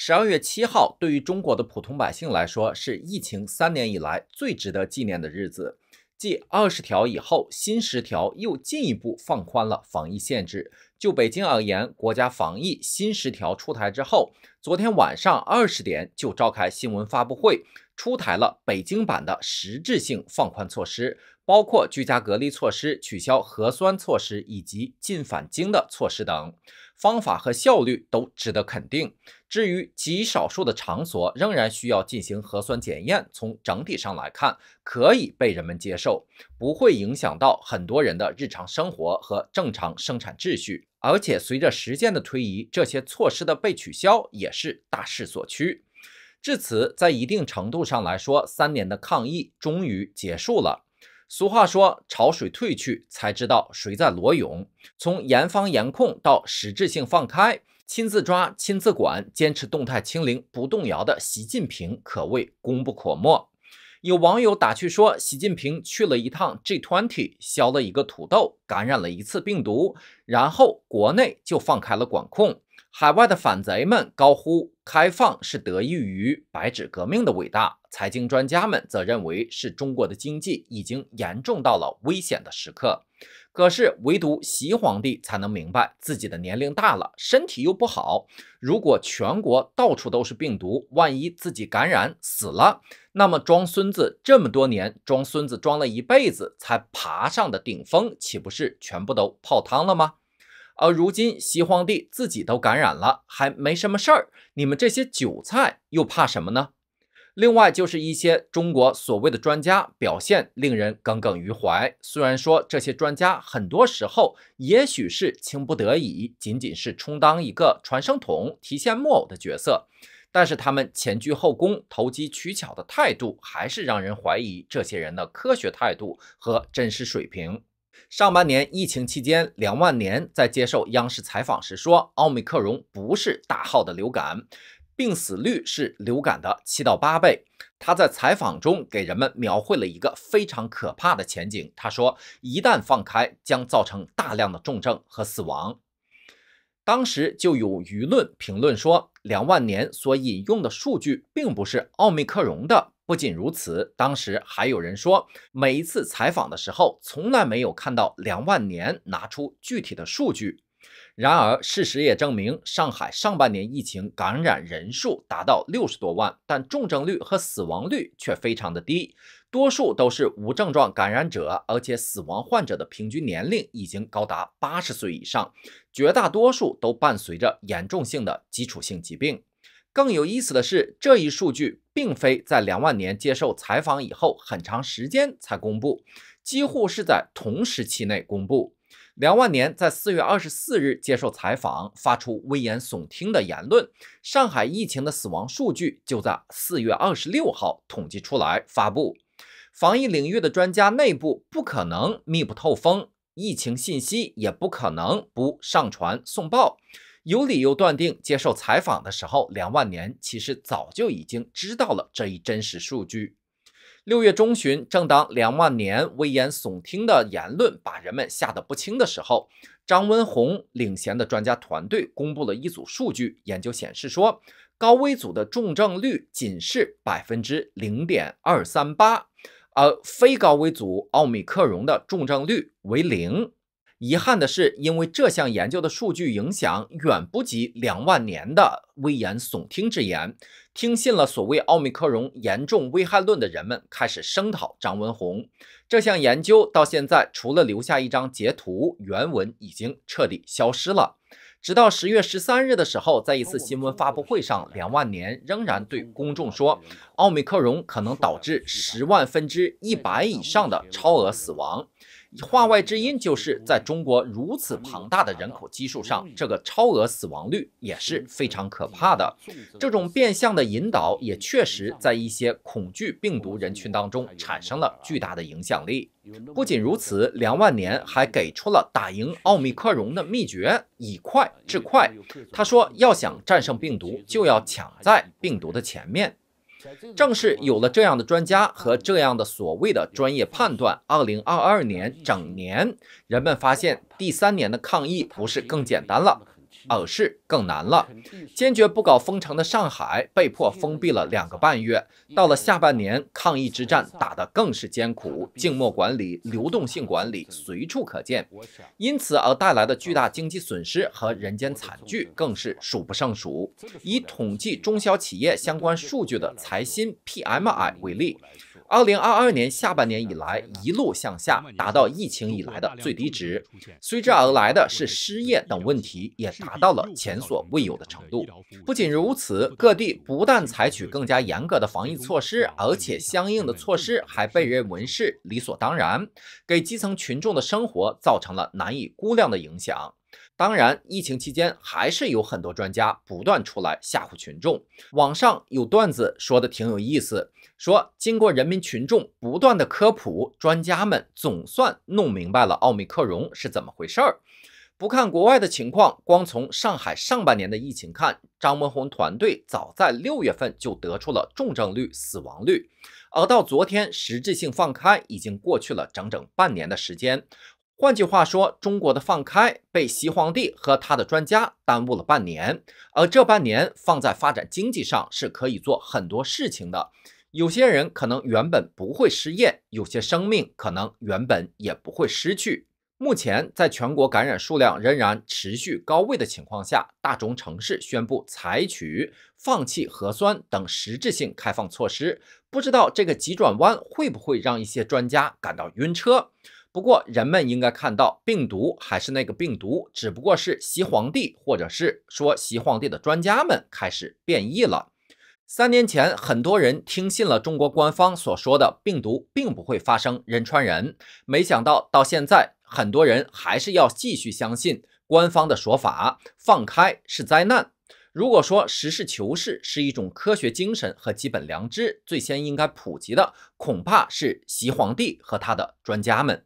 十二月七号，对于中国的普通百姓来说，是疫情三年以来最值得纪念的日子。继二十条以后，新十条又进一步放宽了防疫限制。就北京而言，国家防疫新十条出台之后，昨天晚上二十点就召开新闻发布会，出台了北京版的实质性放宽措施，包括居家隔离措施、取消核酸措施以及进返京的措施等，方法和效率都值得肯定。至于极少数的场所仍然需要进行核酸检验，从整体上来看，可以被人们接受，不会影响到很多人的日常生活和正常生产秩序。而且，随着时间的推移，这些措施的被取消也是大势所趋。至此，在一定程度上来说，三年的抗疫终于结束了。俗话说：“潮水退去，才知道谁在裸泳。”从严防严控到实质性放开。亲自抓、亲自管，坚持动态清零不动摇的习近平可谓功不可没。有网友打趣说：“习近平去了一趟 G20，削了一个土豆，感染了一次病毒，然后国内就放开了管控。”海外的反贼们高呼开放是得益于白纸革命的伟大，财经专家们则认为是中国的经济已经严重到了危险的时刻。可是唯独习皇帝才能明白自己的年龄大了，身体又不好。如果全国到处都是病毒，万一自己感染死了，那么装孙子这么多年，装孙子装了一辈子才爬上的顶峰，岂不是全部都泡汤了吗？而如今，西皇帝自己都感染了，还没什么事儿，你们这些韭菜又怕什么呢？另外，就是一些中国所谓的专家表现令人耿耿于怀。虽然说这些专家很多时候也许是情不得已，仅仅是充当一个传声筒、提线木偶的角色，但是他们前倨后恭、投机取巧的态度，还是让人怀疑这些人的科学态度和真实水平。上半年疫情期间，梁万年在接受央视采访时说：“奥密克戎不是大号的流感，病死率是流感的七到八倍。”他在采访中给人们描绘了一个非常可怕的前景。他说：“一旦放开，将造成大量的重症和死亡。”当时就有舆论评论说，梁万年所引用的数据并不是奥密克戎的。不仅如此，当时还有人说，每一次采访的时候，从来没有看到梁万年拿出具体的数据。然而，事实也证明，上海上半年疫情感染人数达到六十多万，但重症率和死亡率却非常的低，多数都是无症状感染者，而且死亡患者的平均年龄已经高达八十岁以上，绝大多数都伴随着严重性的基础性疾病。更有意思的是，这一数据并非在梁万年接受采访以后很长时间才公布，几乎是在同时期内公布。梁万年在四月二十四日接受采访，发出危言耸听的言论，上海疫情的死亡数据就在四月二十六号统计出来发布。防疫领域的专家内部不可能密不透风，疫情信息也不可能不上传送报。有理由断定，接受采访的时候，梁万年其实早就已经知道了这一真实数据。六月中旬，正当梁万年危言耸听的言论把人们吓得不轻的时候，张文宏领衔的专家团队公布了一组数据。研究显示说，高危组的重症率仅是百分之零点二三八，而非高危组奥密克戎的重症率为零。遗憾的是，因为这项研究的数据影响远不及两万年的危言耸听之言，听信了所谓奥密克戎严重危害论的人们开始声讨张文宏。这项研究到现在除了留下一张截图，原文已经彻底消失了。直到十月十三日的时候，在一次新闻发布会上，梁万年仍然对公众说，奥密克戎可能导致十万分之一百以上的超额死亡。话外之音就是，在中国如此庞大的人口基数上，这个超额死亡率也是非常可怕的。这种变相的引导也确实在一些恐惧病毒人群当中产生了巨大的影响力。不仅如此，梁万年还给出了打赢奥密克戎的秘诀：以快制快。他说，要想战胜病毒，就要抢在病毒的前面。正是有了这样的专家和这样的所谓的专业判断，二零二二年整年，人们发现第三年的抗疫不是更简单了。而是更难了。坚决不搞封城的上海被迫封闭了两个半月。到了下半年，抗疫之战打得更是艰苦，静默管理、流动性管理随处可见。因此而带来的巨大经济损失和人间惨剧更是数不胜数。以统计中小企业相关数据的财新 PMI 为例。二零二二年下半年以来，一路向下，达到疫情以来的最低值。随之而来的是失业等问题也达到了前所未有的程度。不仅如此，各地不但采取更加严格的防疫措施，而且相应的措施还被人为是理所当然，给基层群众的生活造成了难以估量的影响。当然，疫情期间还是有很多专家不断出来吓唬群众。网上有段子说的挺有意思，说经过人民群众不断的科普，专家们总算弄明白了奥密克戎是怎么回事儿。不看国外的情况，光从上海上半年的疫情看，张文宏团队早在六月份就得出了重症率、死亡率，而到昨天实质性放开已经过去了整整半年的时间。换句话说，中国的放开被西皇帝和他的专家耽误了半年，而这半年放在发展经济上是可以做很多事情的。有些人可能原本不会失业，有些生命可能原本也不会失去。目前，在全国感染数量仍然持续高位的情况下，大中城市宣布采取放弃核酸等实质性开放措施，不知道这个急转弯会不会让一些专家感到晕车。不过，人们应该看到，病毒还是那个病毒，只不过是习皇帝，或者是说习皇帝的专家们开始变异了。三年前，很多人听信了中国官方所说的病毒并不会发生人传人，没想到到现在，很多人还是要继续相信官方的说法，放开是灾难。如果说实事求是是一种科学精神和基本良知，最先应该普及的，恐怕是习皇帝和他的专家们。